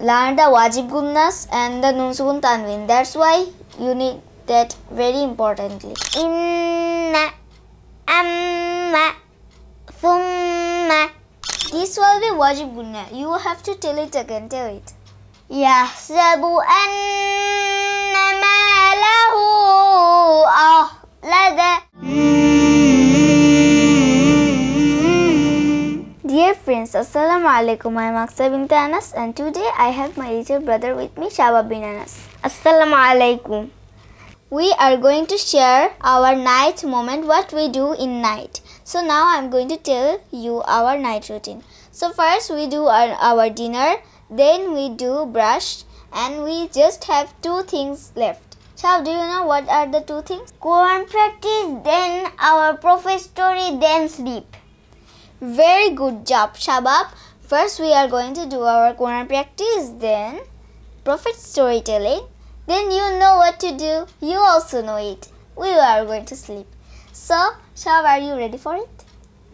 learn the wajib gunnas and the nun sukun tanwin. That's why you need that very importantly. Inna, amma, thumma. This will be wajib gunna. You have to tell it again. Tell it. يحسب أن ماله Assalamu alaikum. I am Aksa bint Anas and today I have my little brother with me Shabab bin Anas. Assalamu alaikum. We are going to share our night moment what we do in night. So now I am going to tell you our night routine. So first we do our, our dinner, then we do brush and we just have two things left. Shab, do you know what are the two things? Quran practice, then our prophet story, then sleep. Very good job, Shabab. First, we are going to do our Quran practice, then prophet storytelling. Then you know what to do. You also know it. We are going to sleep. So, shabab, are you ready for it?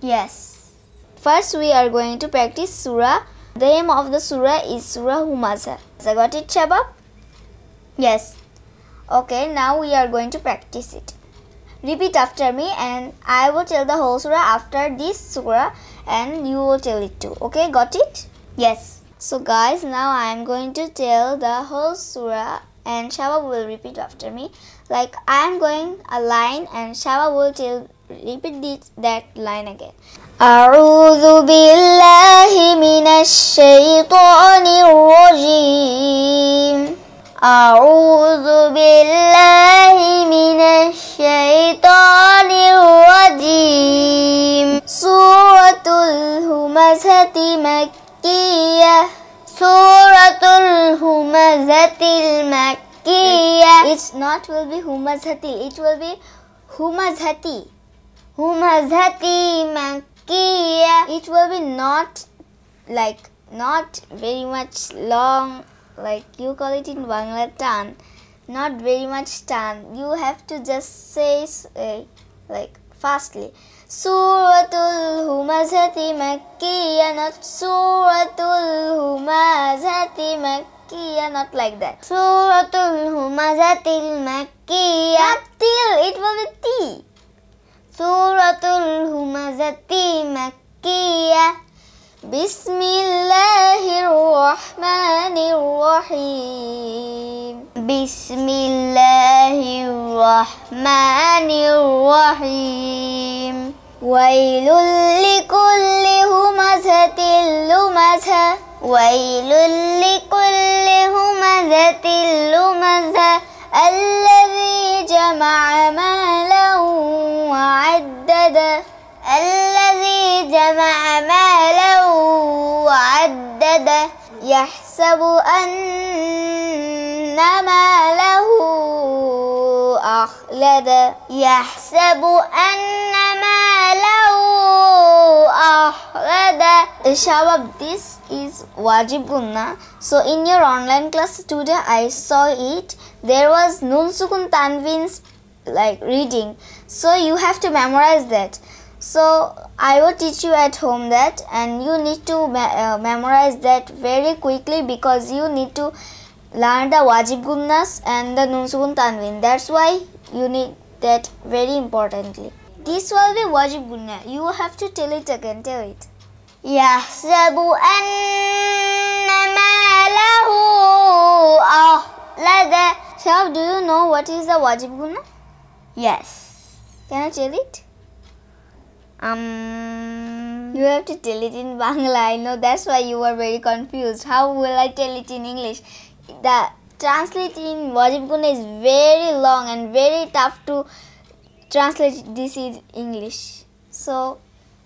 Yes. First, we are going to practice Surah. The name of the Surah is Surah Humaza. So, got it, Shabab? Yes. Okay, now we are going to practice it. Repeat after me and I will tell the whole surah after this surah and you will tell it too. Okay, got it? Yes. So guys, now I am going to tell the whole surah and Shaba will repeat after me. Like I am going a line and Shaba will tell repeat this, that line again. أعوذ بالله من الشيطان الرجيم أعوذ بالله من الشيطان الرجيم سورة الهمزة مكية سورة الهمزة المكية It's not will be humazati, it will be humazati. Humazati مكية It will be not like not very much long like you call it in Bangla tan, not very much tan. You have to just say uh, like fastly. Suratul Humazati Makkiya, not Suratul Humazati Makkiya, not like that. Suratul Humazatil Makkiya. Not till, it will be T. Suratul Humazati Makkiya. بسم الله الرحمن الرحيم بسم الله الرحمن الرحيم ويل لكل همزة لمزة ويل لكل همزة لمزة الذي جمع مالا وعدده الذي جمع مالا مدده يحسب أن أخلد يحسب أن أخلد Shabab, this is Wajib Gunna. So in your online class today I saw it. There was Nun Sukun tanwin's like reading. So you have to memorize that. So I will teach you at home that and you need to me uh, memorize that very quickly because you need to learn the wajib and the nun tanwin. That's why you need that very importantly. This will be wajib gunna. You have to tell it again. Tell it. Yes. أن ماله Shab, do you know what is the wajib gunna? Yes. Can I tell it? Um. You have to tell it in Bangla. I know that's why you are very confused. How will I tell it in English? The translating Wajib Guna is very long and very tough to translate this in English. So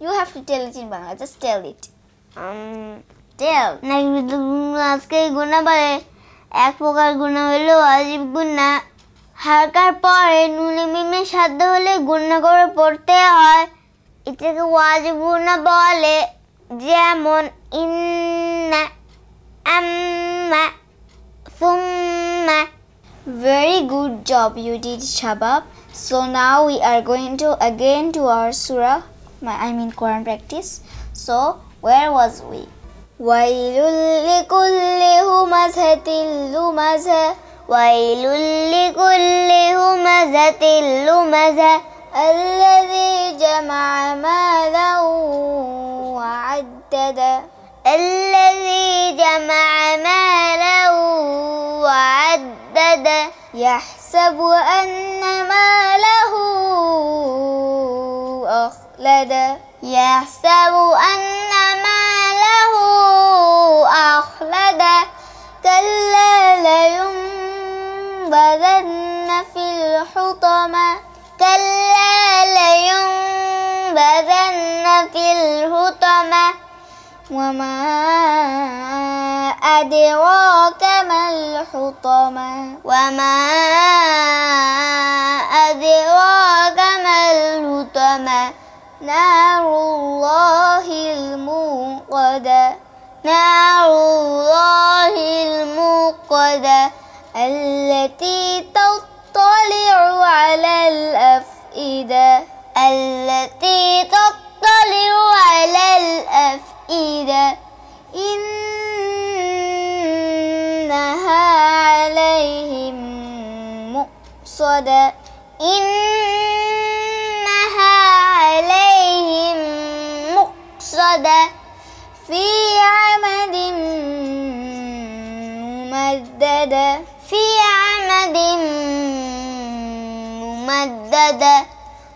you have to tell it in Bangla. Just tell it. Um. Tell. আজকে গুণা বলে এক প্রকার গুণা হলো অজীব গুণা হারকার পরে নুনে মিমে সাধ্য হলে গুণা করে পড়তে হয় ইতিকে ওয়াজিবুনা বলে যেমন ইন্না আম্মা Very good job you did Shabab. So now we are going to again do our surah, I mean Quran practice. So where was we? وَيْلٌ لِكُلِّ هُمَزَةٍ لُمَزَةٍ وَيْلٌ لِكُلِّ هُمَزَةٍ لُمَزَةٍ الذي جمع مالا وعدده الذي جمع مالا وعدده يحسب أن ماله أخلده يحسب أن ماله أخلده كلا لينبذن في الحطمة كلا لينبذن في الهطمة وما أدراك ما الحطمة وما أدراك ما الهطمة نار الله الموقدة نار الله الموقدة التي تطلع تطلع على الأفئدة التي تطلع على الأفئدة إنها عليهم مؤصدة إنها عليهم مؤصدة في عمد ممدده هذا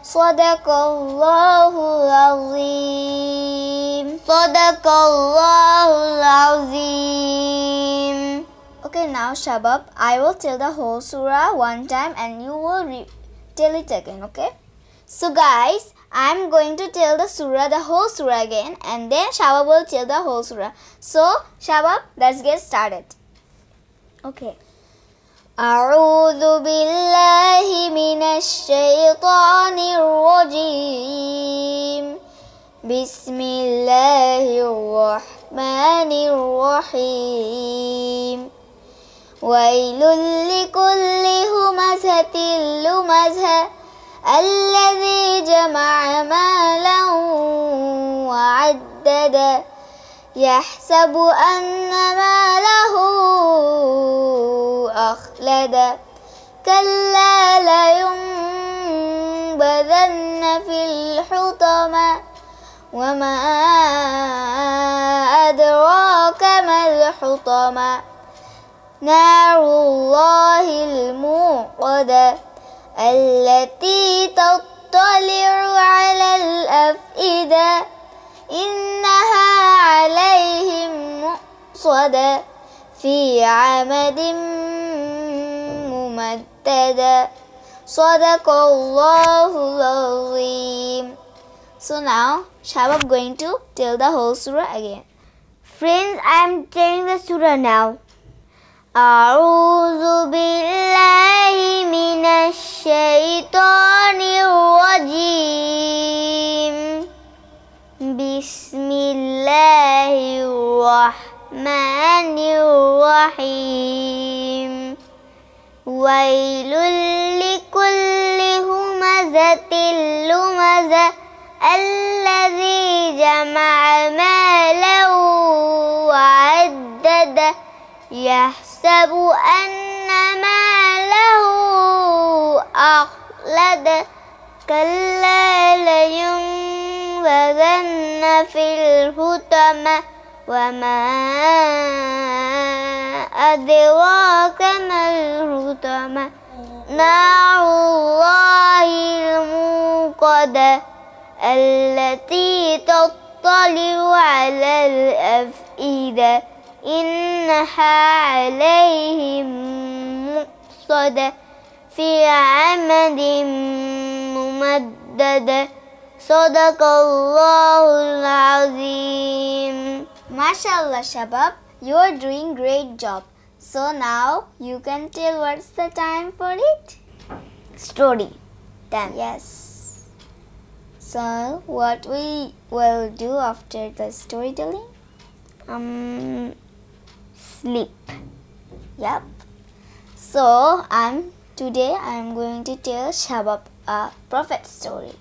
صدق الله العظيم صدق الله العظيم Okay now Shabab, I will tell the whole surah one time and you will re- tell it again, okay? So guys, I'm going to tell the surah, the whole surah again and then Shabab will tell the whole surah. So Shabab, let's get started. Okay. أعوذ بالله من الشيطان الرجيم بسم الله الرحمن الرحيم ويل لكل همزة لمزة الذي جمع مالا وعدده يحسب أن ماله أخلد كلا لينبذن في الحطمة وما أدراك ما الحطمة نار الله الموقدة التي تطلع على الأرض في عمد صدق الله العظيم So now Shabab going to tell the whole surah again. Friends, I am telling the surah now. أعوذ بالله من الشيطان الرجيم بسم الله الرحمن الرحمن الرحيم ويل لكل همزة لمزة الذي جمع مالا وعدده يحسب أن ماله أخلد كلا لينبذن في الهتمه وما أدراك ما الحطمة نار الله الموقدة التي تطلع على الأفئدة إنها عليهم مقصدة في عمد ممددة صدق الله العظيم MashaAllah Shabab, you're doing great job. So now you can tell what's the time for it? Story. Time. Yes. So what we will do after the storytelling? Um, sleep. Yep. So I'm today I'm going to tell Shabab a prophet story.